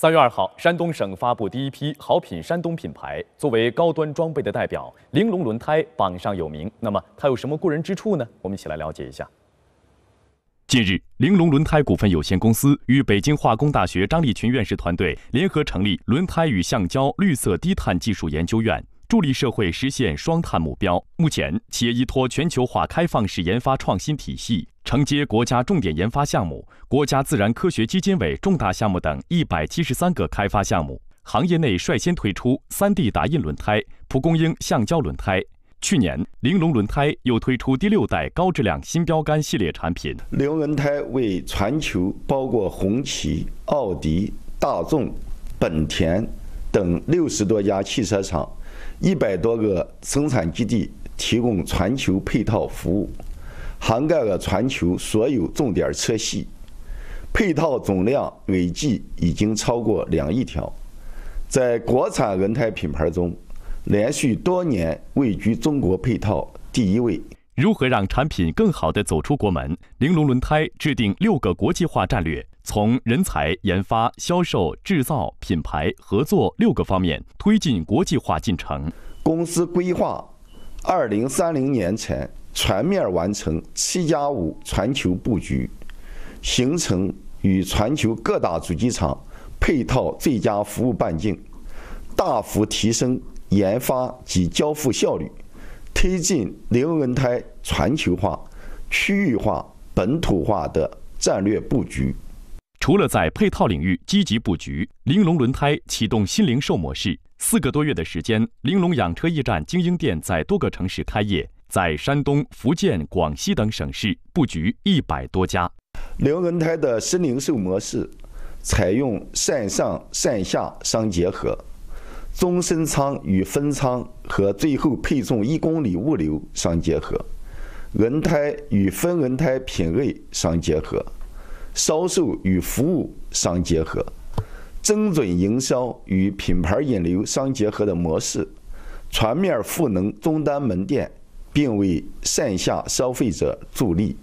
三月二号，山东省发布第一批好品山东品牌，作为高端装备的代表，玲珑轮胎榜上有名。那么，它有什么过人之处呢？我们一起来了解一下。近日，玲珑轮胎股份有限公司与北京化工大学张立群院士团队联合成立轮胎与橡胶绿色低碳技术研究院。助力社会实现双碳目标。目前，企业依托全球化开放式研发创新体系，承接国家重点研发项目、国家自然科学基金委重大项目等173个开发项目。行业内率先推出 3D 打印轮胎、蒲公英橡胶轮胎。去年，玲珑轮胎又推出第六代高质量新标杆系列产品。玲珑轮胎为全球，包括红旗、奥迪、大众、本田。等六十多家汽车厂、一百多个生产基地提供全球配套服务，涵盖了全球所有重点车系，配套总量累计已经超过两亿条，在国产轮胎品牌中，连续多年位居中国配套第一位。如何让产品更好地走出国门？玲珑轮胎制定六个国际化战略，从人才、研发、销售、制造、品牌、合作六个方面推进国际化进程。公司规划，二零三零年前全面完成“七加五”全球布局，形成与全球各大主机厂配套最佳服务半径，大幅提升研发及交付效率。推进玲轮胎全球化、区域化、本土化的战略布局。除了在配套领域积极布局，玲珑轮胎启动新零售模式。四个多月的时间，玲珑养车驿站精英店在多个城市开业，在山东、福建、广西等省市布局一百多家。玲轮胎的新零售模式，采用线上、线下相结合。终身仓与分仓和最后配送一公里物流相结合，轮胎与分轮胎品类相结合，销售与服务相结合，精准营销与品牌引流相结合的模式，全面赋能终端门店，并为线下消费者助力。